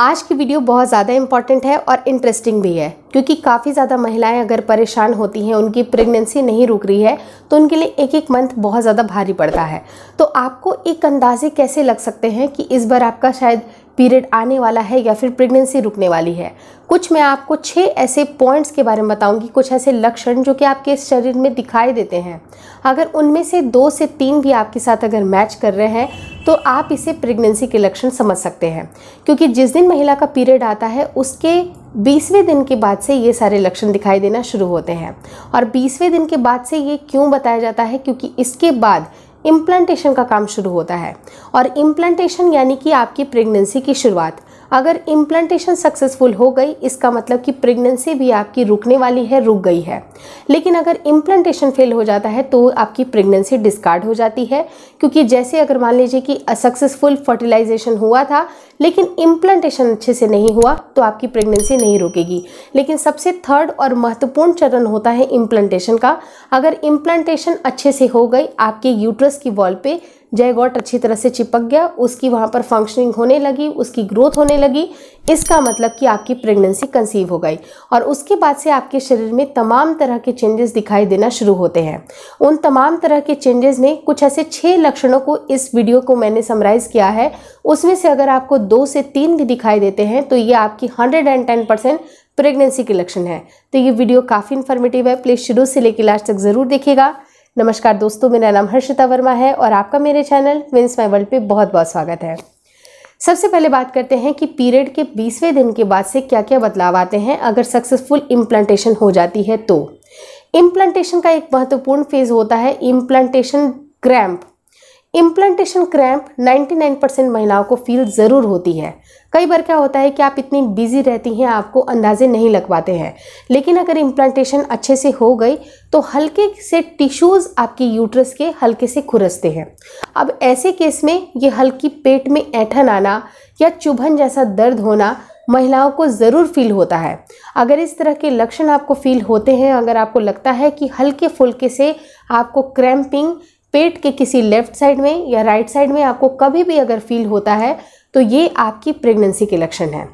आज की वीडियो बहुत ज़्यादा इंपॉर्टेंट है और इंटरेस्टिंग भी है क्योंकि काफ़ी ज़्यादा महिलाएं अगर परेशान होती हैं उनकी प्रेगनेंसी नहीं रुक रही है तो उनके लिए एक एक मंथ बहुत ज़्यादा भारी पड़ता है तो आपको एक अंदाजे कैसे लग सकते हैं कि इस बार आपका शायद पीरियड आने वाला है या फिर प्रेगनेंसी रुकने वाली है कुछ मैं आपको छः ऐसे पॉइंट्स के बारे में बताऊंगी कुछ ऐसे लक्षण जो कि आपके शरीर में दिखाई देते हैं अगर उनमें से दो से तीन भी आपके साथ अगर मैच कर रहे हैं तो आप इसे प्रेगनेंसी के लक्षण समझ सकते हैं क्योंकि जिस दिन महिला का पीरियड आता है उसके बीसवें दिन के बाद से ये सारे लक्षण दिखाई देना शुरू होते हैं और बीसवें दिन के बाद से ये क्यों बताया जाता है क्योंकि इसके बाद इम्प्लांटेशन का काम शुरू होता है और इम्प्लांटेशन यानी कि आपकी प्रेगनेंसी की शुरुआत अगर इम्प्लांटेशन सक्सेसफुल हो गई इसका मतलब कि प्रेगनेंसी भी आपकी रुकने वाली है रुक गई है लेकिन अगर इम्प्लांटेशन फेल हो जाता है तो आपकी प्रेगनेंसी डिस्कार्ड हो जाती है क्योंकि जैसे अगर मान लीजिए कि सक्सेसफुल फर्टिलाइजेशन हुआ था लेकिन इम्प्लांटेशन अच्छे से नहीं हुआ तो आपकी प्रेगनेंसी नहीं रुकेगी लेकिन सबसे थर्ड और महत्वपूर्ण चरण होता है इम्प्लांटेशन का अगर इम्प्लांटेशन अच्छे से हो गई आपके यूट्रस यूट्रस की वॉल पे जयगॉट अच्छी तरह से चिपक गया उसकी वहाँ पर फंक्शनिंग होने लगी उसकी ग्रोथ होने लगी इसका मतलब कि आपकी प्रेगनेंसी कंसीव हो गई और उसके बाद से आपके शरीर में तमाम तरह के चेंजेस दिखाई देना शुरू होते हैं उन तमाम तरह के चेंजेस में कुछ ऐसे छः लक्षणों को इस वीडियो को मैंने समराइज़ किया है उसमें से अगर आपको दो से तीन भी दिखाई देते हैं तो ये आपकी हंड्रेड प्रेगनेंसी के लक्षण है तो ये वीडियो काफ़ी इन्फॉर्मेटिव है प्लीज़ शुरू से लेकर लास्ट तक ज़रूर देखिएगा नमस्कार दोस्तों मेरा नाम हर्षिता वर्मा है और आपका मेरे चैनल विंस माई वर्ल्ड पे बहुत बहुत स्वागत है सबसे पहले बात करते हैं कि पीरियड के बीसवें दिन के बाद से क्या क्या बदलाव आते हैं अगर सक्सेसफुल इम्प्लांटेशन हो जाती है तो इम्प्लांटेशन का एक महत्वपूर्ण फेज़ होता है implantation cramp implantation cramp 99 percent महिलाओं को फील ज़रूर होती है कई बार क्या होता है कि आप इतनी बिजी रहती हैं आपको अंदाजे नहीं लग पाते हैं लेकिन अगर इम्प्लांटेशन अच्छे से हो गई तो हल्के से टिश्यूज़ आपकी यूट्रस के हल्के से खुरसते हैं अब ऐसे केस में ये हल्की पेट में ऐठन आना या चुभन जैसा दर्द होना महिलाओं को ज़रूर फील होता है अगर इस तरह के लक्षण आपको फील होते हैं अगर आपको लगता है कि हल्के फुल्के से आपको क्रैम्पिंग पेट के किसी लेफ्ट साइड में या राइट साइड में आपको कभी भी अगर फील होता है तो ये आपकी प्रेगनेंसी के लक्षण हैं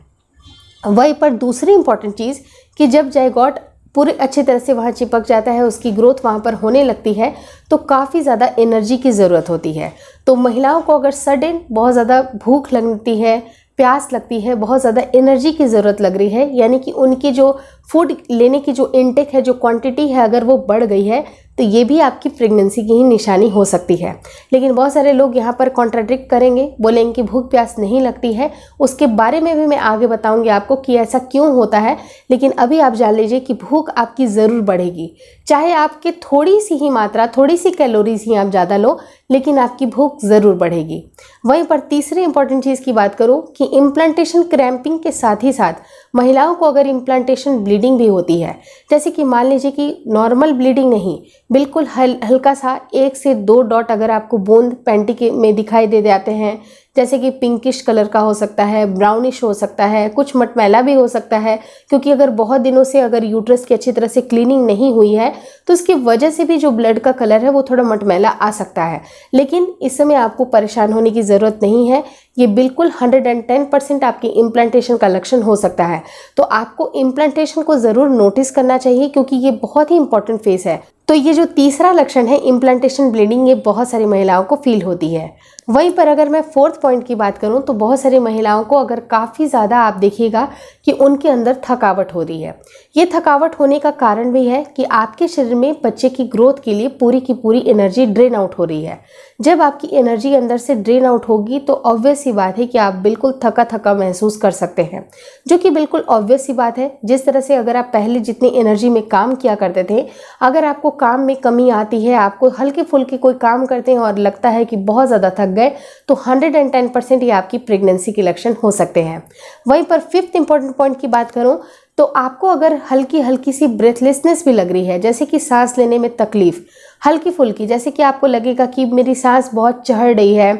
वहीं पर दूसरी इंपॉर्टेंट चीज़ कि जब जयगॉट पूरे अच्छे तरह से वहाँ चिपक जाता है उसकी ग्रोथ वहाँ पर होने लगती है तो काफ़ी ज़्यादा एनर्जी की ज़रूरत होती है तो महिलाओं को अगर सडन बहुत ज़्यादा भूख लगती है प्यास लगती है बहुत ज़्यादा एनर्जी की ज़रूरत लग रही है यानी कि उनकी जो फूड लेने की जो इनटेक है जो क्वांटिटी है अगर वो बढ़ गई है तो ये भी आपकी प्रेगनेंसी की ही निशानी हो सकती है लेकिन बहुत सारे लोग यहाँ पर कॉन्ट्राडिक्ट करेंगे बोलेंगे कि भूख प्यास नहीं लगती है उसके बारे में भी मैं आगे बताऊँगी आपको कि ऐसा क्यों होता है लेकिन अभी आप जान लीजिए कि भूख आपकी ज़रूर बढ़ेगी चाहे आपके थोड़ी सी ही मात्रा थोड़ी सी कैलोरीज ही आप ज़्यादा लो लेकिन आपकी भूख ज़रूर बढ़ेगी वहीं पर तीसरी इंपॉर्टेंट चीज़ की बात करूँ कि इम्प्लांटेशन क्रैम्पिंग के साथ ही साथ महिलाओं को अगर इम्प्लांटेशन ब्लीडिंग भी होती है जैसे कि मान लीजिए कि नॉर्मल ब्लीडिंग नहीं बिल्कुल हल हल्का सा एक से दो डॉट अगर आपको बूंद पैंटी के में दिखाई दे जाते हैं जैसे कि पिंकिश कलर का हो सकता है ब्राउनिश हो सकता है कुछ मटमैला भी हो सकता है क्योंकि अगर बहुत दिनों से अगर यूट्रस की अच्छी तरह से क्लीनिंग नहीं हुई है तो इसकी वजह से भी जो ब्लड का कलर है वो थोड़ा मटमैला आ सकता है लेकिन इस समय आपको परेशान होने की ज़रूरत नहीं है ये बिल्कुल 110 परसेंट आपकी इम्प्लांटेशन का लक्षण हो सकता है तो आपको इम्प्लांटेशन को ज़रूर नोटिस करना चाहिए क्योंकि ये बहुत ही इंपॉर्टेंट फेस है तो ये जो तीसरा लक्षण है इम्प्लांटेशन ब्लीडिंग ये बहुत सारी महिलाओं को फील होती है वहीं पर अगर मैं फोर्थ पॉइंट की बात करूं तो बहुत सारी महिलाओं को अगर काफ़ी ज़्यादा आप देखिएगा कि उनके अंदर थकावट हो रही है ये थकावट होने का कारण भी है कि आपके शरीर में बच्चे की ग्रोथ के लिए पूरी की पूरी एनर्जी ड्रेन आउट हो रही है जब आपकी एनर्जी अंदर से ड्रेन आउट होगी तो ऑब्वियस ही बात है कि आप बिल्कुल थका थका महसूस कर सकते हैं जो कि बिल्कुल ऑब्वियस ही बात है जिस तरह से अगर आप पहले जितनी एनर्जी में काम किया करते थे अगर आपको काम में कमी आती है आपको हल्के फुल्के कोई काम करते हैं और लगता है कि बहुत ज़्यादा थक गए तो 110 परसेंट ये आपकी प्रेगनेंसी के लक्षण हो सकते हैं वहीं पर फिफ्थ इंपॉर्टेंट पॉइंट की बात करूं तो आपको अगर हल्की हल्की सी ब्रेथलेसनेस भी लग रही है जैसे कि सांस लेने में तकलीफ़ हल्की फुल्की जैसे कि आपको लगेगा कि मेरी सांस बहुत चढ़ रही है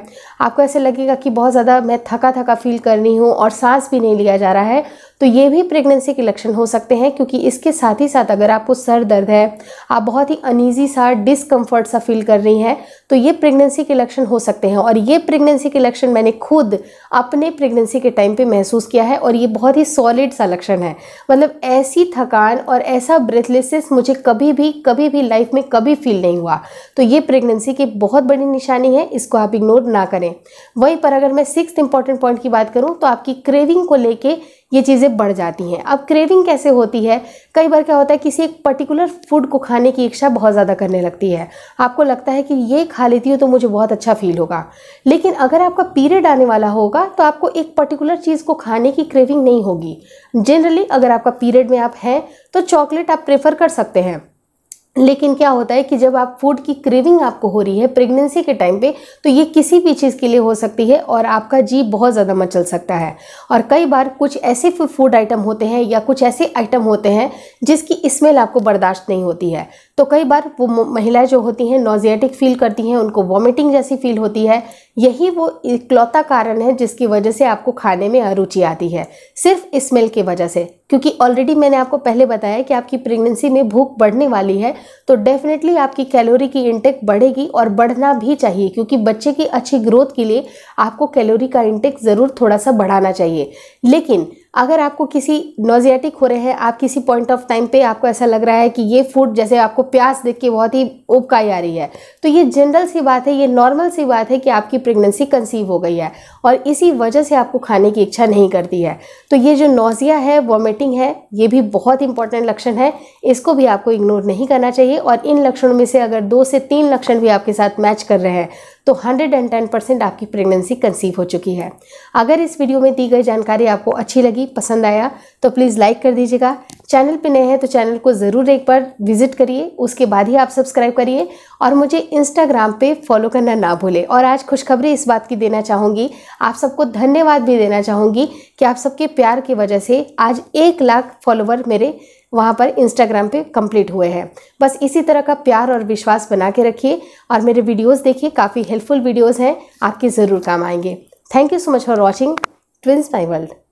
आपको ऐसे लगेगा कि बहुत ज़्यादा मैं थका थका फील कर रही हूँ और सांस भी नहीं लिया जा रहा है तो ये भी प्रेगनेंसी के लक्षण हो सकते हैं क्योंकि इसके साथ ही साथ अगर आपको सर दर्द है आप बहुत ही अनईजी सा डिसकम्फर्ट सा फील कर रही हैं तो ये प्रेगनेंसी के लक्षण हो सकते हैं और ये प्रेगनेंसी के लक्षण मैंने खुद अपने प्रेगनेंसी के टाइम पे महसूस किया है और ये बहुत ही सॉलिड सा लक्षण है मतलब ऐसी थकान और ऐसा ब्रेथलेसनेस मुझे कभी भी कभी भी लाइफ में कभी फील नहीं हुआ तो ये प्रेगनेंसी की बहुत बड़ी निशानी है इसको आप इग्नोर ना करें वहीं पर अगर मैं सिक्स इंपॉर्टेंट पॉइंट की बात करूँ तो आपकी क्रेविंग को लेके ये चीज़ें बढ़ जाती हैं अब क्रेविंग कैसे होती है कई बार क्या होता है किसी एक पर्टिकुलर फूड को खाने की इच्छा बहुत ज़्यादा करने लगती है आपको लगता है कि ये खा लेती हूँ तो मुझे बहुत अच्छा फील होगा लेकिन अगर आपका पीरियड आने वाला होगा तो आपको एक पर्टिकुलर चीज़ को खाने की क्रेविंग नहीं होगी जनरली अगर आपका पीरियड में आप हैं तो चॉकलेट आप प्रेफर कर सकते हैं लेकिन क्या होता है कि जब आप फूड की क्रेविंग आपको हो रही है प्रेगनेंसी के टाइम पे तो ये किसी भी चीज़ के लिए हो सकती है और आपका जी बहुत ज़्यादा मचल सकता है और कई बार कुछ ऐसे फूड आइटम होते हैं या कुछ ऐसे आइटम होते हैं जिसकी स्मेल आपको बर्दाश्त नहीं होती है तो कई बार वो महिलाएं जो होती हैं नोजियाटिक फील करती हैं उनको वॉमिटिंग जैसी फील होती है यही वो इकलौता कारण है जिसकी वजह से आपको खाने में अरुचि आती है सिर्फ स्मेल की वजह से क्योंकि ऑलरेडी मैंने आपको पहले बताया कि आपकी प्रेगनेंसी में भूख बढ़ने वाली है तो डेफिनेटली आपकी कैलोरी की इंटेक बढ़ेगी और बढ़ना भी चाहिए क्योंकि बच्चे की अच्छी ग्रोथ के लिए आपको कैलोरी का इंटेक ज़रूर थोड़ा सा बढ़ाना चाहिए लेकिन अगर आपको किसी नोजियाटिक हो रहे हैं आप किसी पॉइंट ऑफ टाइम पे आपको ऐसा लग रहा है कि ये फूड जैसे आपको प्यास देख के बहुत ही उपकाई आ रही है तो ये जनरल सी बात है ये नॉर्मल सी बात है कि आपकी प्रेगनेंसी कंसीव हो गई है और इसी वजह से आपको खाने की इच्छा नहीं करती है तो ये जो नोज़िया है वॉमिटिंग है ये भी बहुत इंपॉर्टेंट लक्षण है इसको भी आपको इग्नोर नहीं करना चाहिए और इन लक्षणों में से अगर दो से तीन लक्षण भी आपके साथ मैच कर रहे हैं तो 110 परसेंट आपकी प्रेगनेंसी कंसीव हो चुकी है अगर इस वीडियो में दी गई जानकारी आपको अच्छी लगी लगी पसंद आया तो प्लीज़ लाइक कर दीजिएगा चैनल पे नए हैं तो चैनल को ज़रूर एक बार विजिट करिए उसके बाद ही आप सब्सक्राइब करिए और मुझे इंस्टाग्राम पे फॉलो करना ना भूलें और आज खुशखबरी इस बात की देना चाहूँगी आप सबको धन्यवाद भी देना चाहूँगी कि आप सबके प्यार की वजह से आज एक लाख फॉलोवर मेरे वहाँ पर इंस्टाग्राम पे कंप्लीट हुए हैं बस इसी तरह का प्यार और विश्वास बना के रखिए और मेरे वीडियोस देखिए काफ़ी हेल्पफुल वीडियोस हैं आपके ज़रूर काम आएंगे thank you so much for watching twins my world